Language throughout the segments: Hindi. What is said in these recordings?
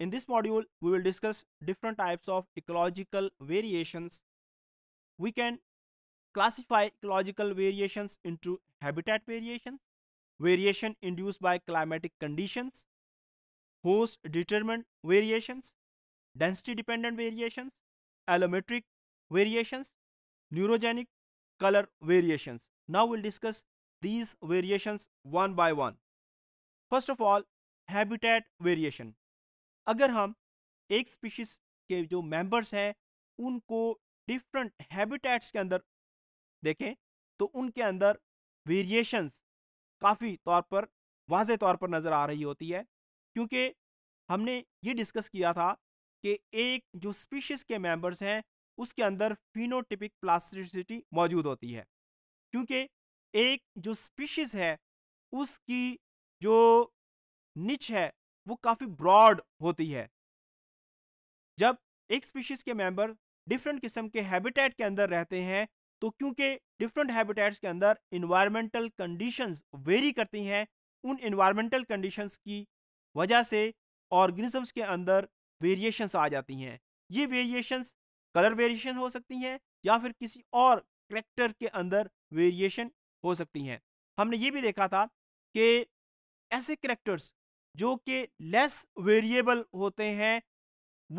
In this module, we will discuss different types of ecological variations. We can classify ecological variations into habitat variations, variation induced by climatic conditions, host determined variations, density dependent variations, allometric variations, neurogenic color variations. Now we'll discuss these variations one by one. First of all, habitat variation. अगर हम एक स्पीशीज के जो मेंबर्स हैं उनको डिफरेंट हैबिटेट्स के अंदर देखें तो उनके अंदर वेरिएशंस काफ़ी तौर पर वाज तौर पर नज़र आ रही होती है क्योंकि हमने ये डिस्कस किया था कि एक जो स्पीशीज के मेंबर्स हैं उसके अंदर फिनोटिपिक प्लास्टिसिटी मौजूद होती है क्योंकि एक जो स्पीशीज है उसकी जो निच है वो काफ़ी ब्रॉड होती है जब एक स्पीशीज़ के मेंबर डिफरेंट किस्म के हैबिटेट के अंदर रहते हैं तो क्योंकि डिफरेंट हैबिटेट्स के अंदर इन्वायरमेंटल कंडीशंस वेरी करती हैं उन इन्वायरमेंटल कंडीशंस की वजह से ऑर्गेनिजम्स के अंदर वेरिएशंस आ जाती हैं ये वेरिएशंस कलर वेरिएशन हो सकती हैं या फिर किसी और करेक्टर के अंदर वेरिएशन हो सकती हैं हमने ये भी देखा था कि ऐसे करेक्टर्स जो कि लेस वेरिएबल होते हैं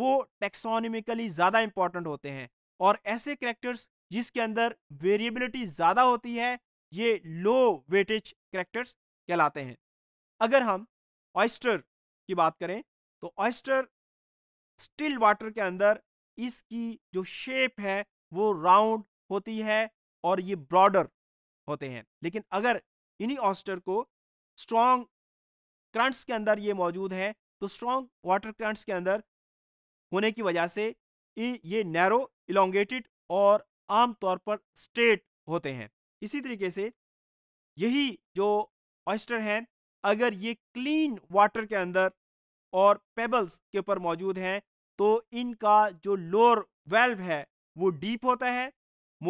वो टेक्सोनमिकली ज़्यादा इंपॉर्टेंट होते हैं और ऐसे करेक्टर्स जिसके अंदर वेरिएबिलिटी ज़्यादा होती है ये लो वेटेज करेक्टर्स कहलाते हैं अगर हम ऑयस्टर की बात करें तो ऑयस्टर स्टिल वाटर के अंदर इसकी जो शेप है वो राउंड होती है और ये ब्रॉडर होते हैं लेकिन अगर इन्हीं ऑस्टर को स्ट्रॉन्ग क्रांट्स के अंदर ये मौजूद है तो स्ट्रॉन्ग वाटर क्रांट्स के अंदर होने की वजह से ये नैरो इलोंगेटेड और आमतौर पर स्ट्रेट होते हैं इसी तरीके से यही जो ऑयस्टर हैं अगर ये क्लीन वाटर के अंदर और पेबल्स के ऊपर मौजूद हैं तो इनका जो लोअर वेल्व है वो डीप होता है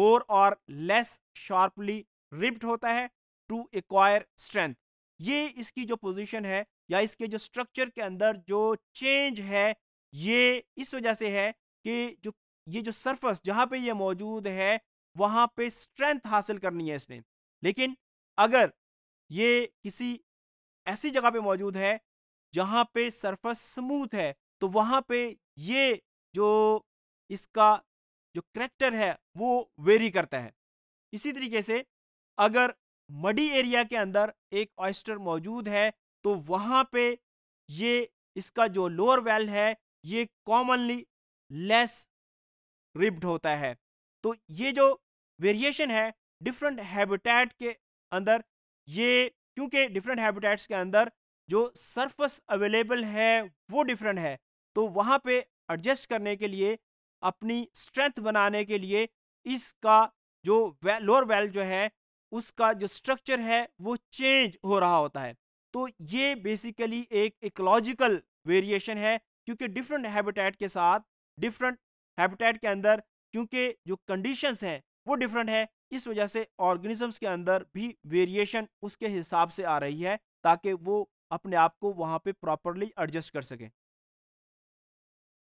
मोर और लेस शार्पली रिप्ड होता है टू एक्वायर स्ट्रेंथ ये इसकी जो पोजीशन है या इसके जो स्ट्रक्चर के अंदर जो चेंज है ये इस वजह से है कि जो ये जो सरफेस जहां पे ये मौजूद है वहां पे स्ट्रेंथ हासिल करनी है इसने लेकिन अगर ये किसी ऐसी जगह पे मौजूद है जहां पे सरफेस स्मूथ है तो वहां पे ये जो इसका जो करेक्टर है वो वेरी करता है इसी तरीके से अगर मडी एरिया के अंदर एक ऑयस्टर मौजूद है तो वहां पे ये इसका जो लोअर वेल है ये कॉमनली लेस रिब्ड होता है तो ये जो वेरिएशन है डिफरेंट हैबिटेट के अंदर ये क्योंकि डिफरेंट हैबिटेट्स के अंदर जो सरफेस अवेलेबल है वो डिफरेंट है तो वहाँ पे एडजस्ट करने के लिए अपनी स्ट्रेंथ बनाने के लिए इसका जो वे, लोअर वेल जो है उसका जो स्ट्रक्चर है वो चेंज हो रहा होता है तो ये बेसिकली एक इकोलॉजिकल वेरिएशन है क्योंकि डिफरेंट हैबिटेट के साथ डिफरेंट हैबिटेट के अंदर क्योंकि जो कंडीशंस हैं वो डिफरेंट है इस वजह से ऑर्गेनिजम्स के अंदर भी वेरिएशन उसके हिसाब से आ रही है ताकि वो अपने आप को वहाँ पे प्रॉपरली एडजस्ट कर सकें